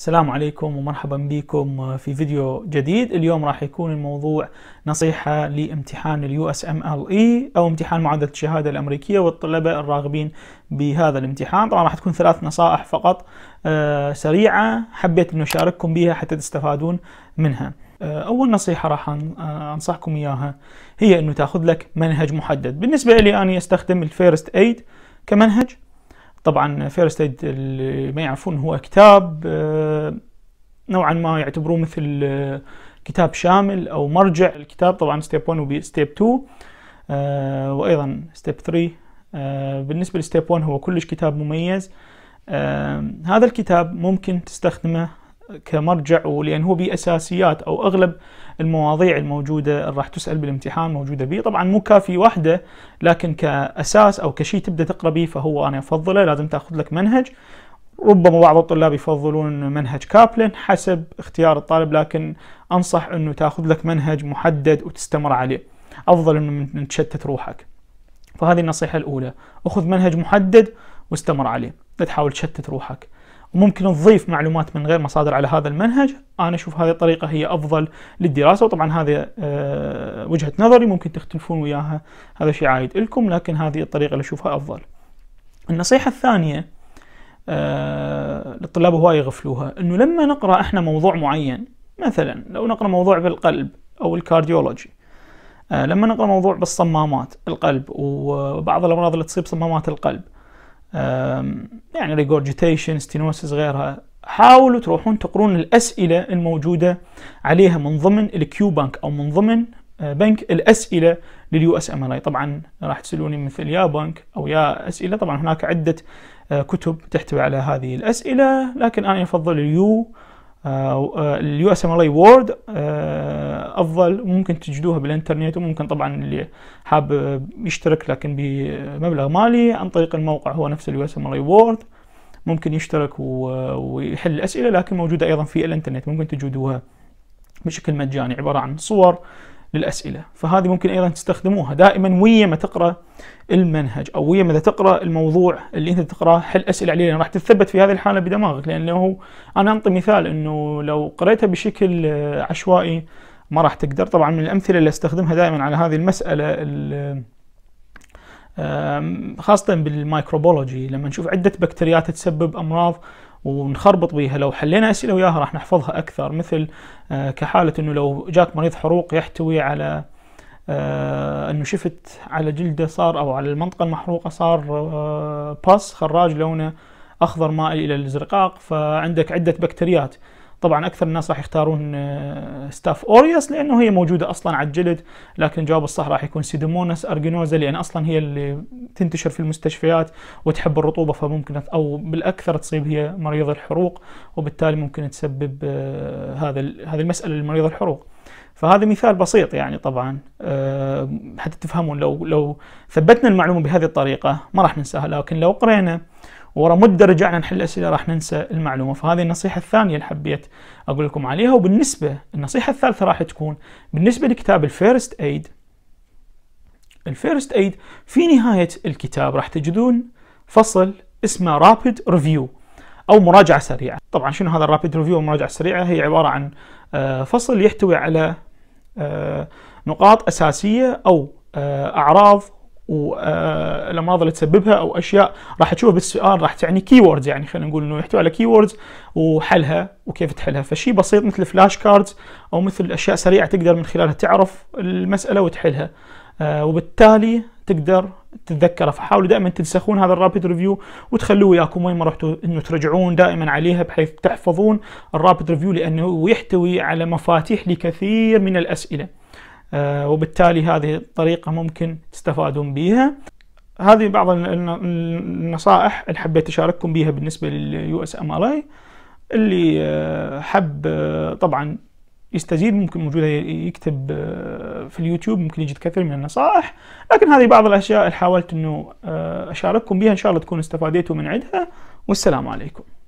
السلام عليكم ومرحبا بكم في فيديو جديد اليوم راح يكون الموضوع نصيحة لامتحان اليو اس ام ال اي او امتحان معادلة الشهادة الامريكية والطلبة الراغبين بهذا الامتحان طبعا راح تكون ثلاث نصائح فقط آه، سريعة حبيت انه اشارككم بها حتى تستفادون منها آه، اول نصيحه راح آه، انصحكم اياها هي انه تاخذ لك منهج محدد بالنسبه لي انا استخدم الفيرست ايد كمنهج طبعا فيرست ايد اللي ما يعرفون هو كتاب آه، نوعا ما يعتبروه مثل آه، كتاب شامل او مرجع الكتاب طبعا ستيب 1 وستيب 2 وايضا ستيب 3 آه، بالنسبه لستيب 1 هو كلش كتاب مميز هذا الكتاب ممكن تستخدمه كمرجع ولان هو بأساسيات أو أغلب المواضيع الموجودة اللي راح تسأل بالامتحان موجودة به طبعا مو كافي وحده لكن كأساس أو كشيء تبدأ تقرأ به فهو أنا أفضله لازم تأخذ لك منهج ربما بعض الطلاب يفضلون منهج كابلن حسب اختيار الطالب لكن أنصح أنه تأخذ لك منهج محدد وتستمر عليه أفضل من تشتت روحك فهذه النصيحة الأولى أخذ منهج محدد واستمر عليه لا تحاول تشتت روحك وممكن تضيف معلومات من غير مصادر على هذا المنهج انا اشوف هذه الطريقه هي افضل للدراسه وطبعا هذه آه، وجهه نظري ممكن تختلفون وياها هذا شيء عايد لكم لكن هذه الطريقه اللي اشوفها افضل النصيحه الثانيه آه، للطلاب هواي يغفلوها انه لما نقرا احنا موضوع معين مثلا لو نقرا موضوع بالقلب او الكارديولوجي آه، لما نقرا موضوع بالصمامات القلب وبعض الامراض اللي تصيب صمامات القلب يعني ريجورجيتيشن ستينوسس غيرها حاولوا تروحون تقرون الأسئلة الموجودة عليها من ضمن الكيو بانك أو من ضمن بنك آه، الأسئلة لليو اس ام اي طبعا راح تسألوني مثل يا بنك أو يا أسئلة طبعا هناك عدة آه، كتب تحتوي على هذه الأسئلة لكن أنا أفضل اليو آه، آه، اليو اس ام ال اي وورد آه، افضل ممكن تجدوها بالانترنت وممكن طبعا اللي حاب يشترك لكن بمبلغ مالي عن طريق الموقع هو نفس اليو اس ام ال اي وورد ممكن يشترك ويحل الاسئله لكن موجوده ايضا في الانترنت ممكن تجدوها بشكل مجاني عباره عن صور للأسئلة فهذه ممكن أيضا تستخدموها دائما ويا ما تقرأ المنهج أو ويا ما تقرأ الموضوع اللي أنت تقرأه حل أسئلة عليه راح تثبت في هذه الحالة بدماغك لأنه أنا أنطي مثال أنه لو قريتها بشكل عشوائي ما راح تقدر طبعا من الأمثلة اللي أستخدمها دائما على هذه المسألة خاصة بالمايكروبولوجي لما نشوف عدة بكتيريات تسبب أمراض ونخربط بيها لو حلينا اسئله وياها راح نحفظها اكثر مثل آه، كحاله انه لو جاك مريض حروق يحتوي على آه، انه شفت على جلده صار او على المنطقه المحروقه صار آه، باس خراج لونه اخضر مائل الى الازرقاق فعندك عده بكتيريات طبعا اكثر الناس راح يختارون ستاف آه، اوريوس لانه هي موجوده اصلا على الجلد لكن الجواب الصح راح يكون سيدمونس ارجنوزا لان اصلا هي اللي تنتشر في المستشفيات وتحب الرطوبه فممكن او بالاكثر تصيب هي مريض الحروق وبالتالي ممكن تسبب آه، هذا هذه المساله لمريض الحروق فهذا مثال بسيط يعني طبعا آه، حتى تفهمون لو لو ثبتنا المعلومه بهذه الطريقه ما راح ننساها لكن لو قرينا ورا مده رجعنا نحل الاسئله راح ننسى المعلومه فهذه النصيحه الثانيه اللي حبيت اقول لكم عليها وبالنسبه النصيحه الثالثه راح تكون بالنسبه لكتاب الفيرست ايد الفيرست ايد في نهايه الكتاب راح تجدون فصل اسمه رابيد ريفيو او مراجعه سريعه طبعا شنو هذا الرابيد ريفيو المراجعه السريعه هي عباره عن آه، فصل يحتوي على آه، نقاط أساسية أو آه، أعراض والامراض آه، اللي تسببها او اشياء راح تشوفها بالسؤال راح تعني كيوردز يعني خلينا نقول انه يحتوي على كيوردز وحلها وكيف تحلها فشي بسيط مثل فلاش كاردز او مثل اشياء سريعه تقدر من خلالها تعرف المساله وتحلها وبالتالي تقدر تتذكره فحاولوا دائما تنسخون هذا الرابيد ريفيو وتخلوه وياكم وين ما رحتوا انه ترجعون دائما عليها بحيث تحفظون الرابيد ريفيو لانه يحتوي على مفاتيح لكثير من الاسئله آه وبالتالي هذه الطريقه ممكن تستفادون بها هذه بعض النصائح اللي حبيت اشارككم بها بالنسبه لليو اس ام ار اي اللي حب طبعا يستزيد ممكن موجوده يكتب آه، في اليوتيوب ممكن يجد كثير من النصائح لكن هذه بعض الاشياء اللي حاولت انه آه، اشارككم بها ان شاء الله تكونوا استفاديتوا من عدها والسلام عليكم